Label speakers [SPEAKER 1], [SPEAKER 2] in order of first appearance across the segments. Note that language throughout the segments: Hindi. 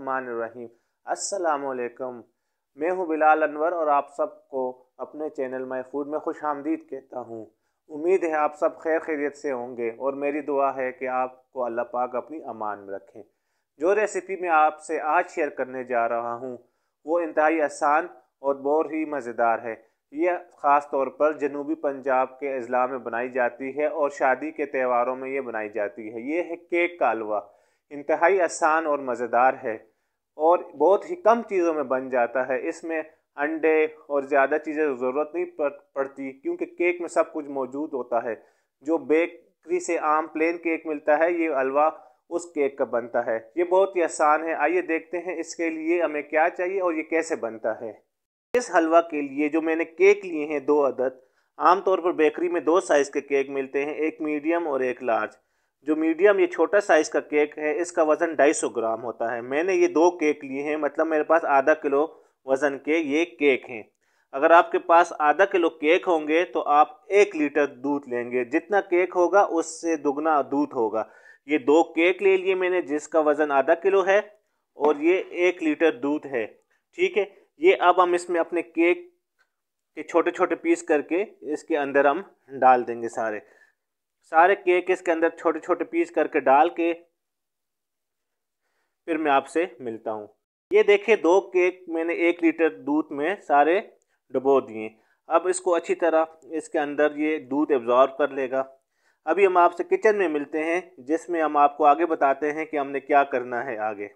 [SPEAKER 1] रहीम अस्सलाम मैं हूं बिलाल अनवर और आप सबको अपने चैनल माई फूड में खुश आमदीद कहता हूं उम्मीद है आप सब खैर खैरियत से होंगे और मेरी दुआ है कि आपको अल्लाह पाक अपनी अमान में रखें जो रेसिपी मैं आपसे आज शेयर करने जा रहा हूं वो इंतहाई आसान और बहुत ही मज़ेदार है यह ख़ास तौर पर जनूबी पंजाब के अजला में बनाई जाती है और शादी के त्योहारों में ये बनाई जाती है ये है केक का हलवा इंतहाई आसान और मज़ेदार है और बहुत ही कम चीज़ों में बन जाता है इसमें अंडे और ज़्यादा चीज़ें ज़रूरत नहीं पड़ती क्योंकि केक में सब कुछ मौजूद होता है जो बेकरी से आम प्लेन केक मिलता है ये हलवा उस केक का बनता है ये बहुत ही आसान है आइए देखते हैं इसके लिए हमें क्या चाहिए और ये कैसे बनता है इस हलवा के लिए जो मैंने केक लिए हैं दो अदद आमतौर पर बेकरी में दो साइज़ के केक मिलते हैं एक मीडियम और एक लार्ज जो मीडियम ये छोटा साइज़ का केक है इसका वज़न 250 ग्राम होता है मैंने ये दो केक लिए हैं मतलब मेरे पास आधा किलो वज़न के ये केक हैं अगर आपके पास आधा किलो केक होंगे तो आप एक लीटर दूध लेंगे जितना केक होगा उससे दुगना दूध होगा ये दो केक ले लिए मैंने जिसका वज़न आधा किलो है और ये एक लीटर दूध है ठीक है ये अब हम इसमें अपने केक के छोटे छोटे पीस करके इसके अंदर हम डाल देंगे सारे सारे केक इसके अंदर छोटे छोटे पीस करके डाल के फिर मैं आपसे मिलता हूँ ये देखे दो केक मैंने एक लीटर दूध में सारे डुबो दिए अब इसको अच्छी तरह इसके अंदर ये दूध एब्जॉर्ब कर लेगा अभी हम आपसे किचन में मिलते हैं जिसमें हम आपको आगे बताते हैं कि हमने क्या करना है आगे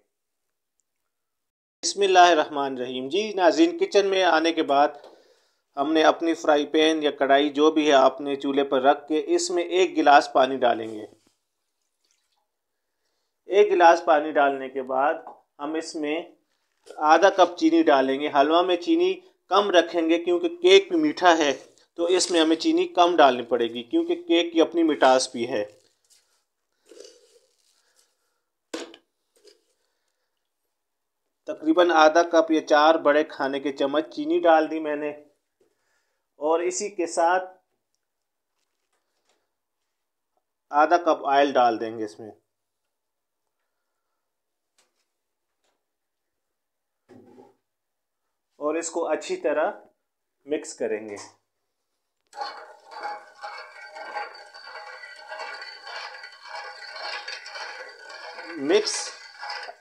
[SPEAKER 1] बसमिल्ल रहीम जी नाजीन किचन में आने के बाद हमने अपनी फ्राई पैन या कढ़ाई जो भी है आपने चूल्हे पर रख के इसमें एक गिलास पानी डालेंगे एक गिलास पानी डालने के बाद हम इसमें आधा कप चीनी डालेंगे हलवा में चीनी कम रखेंगे क्योंकि केक भी मीठा है तो इसमें हमें चीनी कम डालनी पड़ेगी क्योंकि केक की अपनी मिठास भी है तकरीबन आधा कप या चार बड़े खाने के चम्मच चीनी डाल दी मैंने और इसी के साथ आधा कप ऑयल डाल देंगे इसमें और इसको अच्छी तरह मिक्स करेंगे मिक्स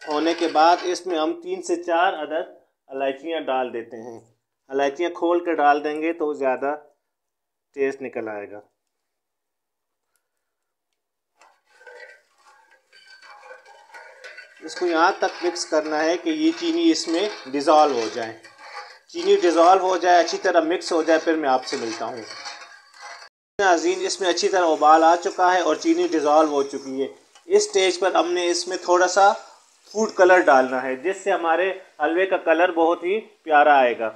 [SPEAKER 1] होने के बाद इसमें हम तीन से चार अदद इलायचियाँ डाल देते हैं इलायचियाँ खोल कर डाल देंगे तो ज़्यादा टेस्ट निकल आएगा इसको यहाँ तक मिक्स करना है कि ये चीनी इसमें डिज़ोल्व हो जाए चीनी डिज़ोल्व हो जाए अच्छी तरह मिक्स हो जाए फिर मैं आपसे मिलता हूँ नाजीन इसमें अच्छी तरह उबाल आ चुका है और चीनी डिज़ोल्व हो चुकी है इस स्टेज पर हमने इसमें थोड़ा सा फूड कलर डालना है जिससे हमारे हलवे का कलर बहुत ही प्यारा आएगा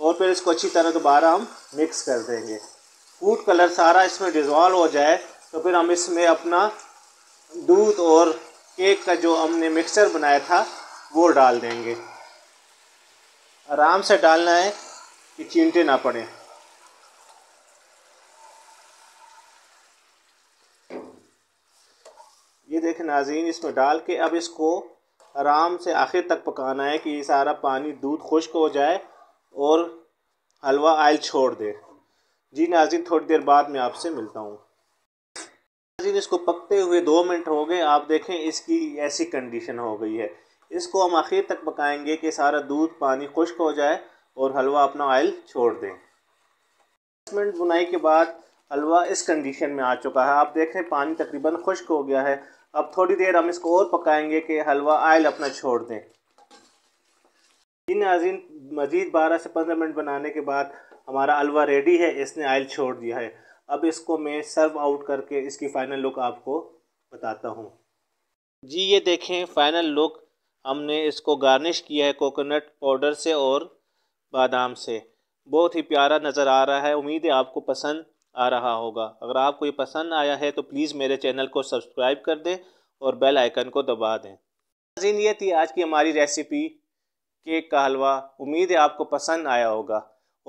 [SPEAKER 1] और फिर इसको अच्छी तरह दोबारा हम मिक्स कर देंगे फूड कलर सारा इसमें डिज़ोल्व हो जाए तो फिर हम इसमें अपना दूध और केक का जो हमने मिक्सचर बनाया था वो डाल देंगे आराम से डालना है कि चिंटे ना पड़े ये देखें नाजीन इसमें डाल के अब इसको आराम से आखिर तक पकाना है कि ये सारा पानी दूध खुश्क हो जाए और हलवा आयल छोड़ दे जी नाजिन थोड़ी देर बाद मैं आपसे मिलता हूँ नाजिन इसको पकते हुए दो मिनट हो गए आप देखें इसकी ऐसी कंडीशन हो गई है इसको हम आखिर तक पकाएंगे कि सारा दूध पानी खुश्क हो जाए और हलवा अपना ऑयल छोड़ दें दस मिनट बुनाई के बाद हलवा इस कंडीशन में आ चुका है आप देख रहे हैं पानी तकरीबन खुश्क हो गया है अब थोड़ी देर हम इसको और पकाएंगे कि हलवा आयल अपना छोड़ दें इन नाजिन मज़ीद 12 से 15 मिनट बनाने के बाद हमारा हलवा रेडी है इसने आयल छोड़ दिया है अब इसको मैं सर्व आउट करके इसकी फ़ाइनल लुक आपको बताता हूँ जी ये देखें फ़ाइनल लुक हमने इसको गार्निश किया है कोकोनट पाउडर से और बादाम से बहुत ही प्यारा नज़र आ रहा है उम्मीद है आपको पसंद आ रहा होगा अगर आपको ये पसंद आया है तो प्लीज़ मेरे चैनल को सब्सक्राइब कर दें और बेल आइकन को दबा दें ये थी आज की हमारी रेसिपी केक का हलवा उम्मीद है आपको पसंद आया होगा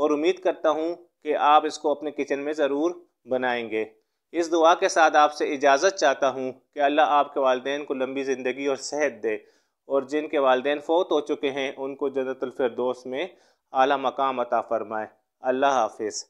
[SPEAKER 1] और उम्मीद करता हूँ कि आप इसको अपने किचन में ज़रूर बनाएंगे इस दुआ के साथ आपसे इजाज़त चाहता हूँ कि अल्लाह आपके वालदेन को लंबी ज़िंदगी और सेहत दे और जिनके वालदे फ़ोत हो चुके हैं उनको जन्नतफरदोस में अली मकाम अता फ़रमाए अल्लाह हाफिज़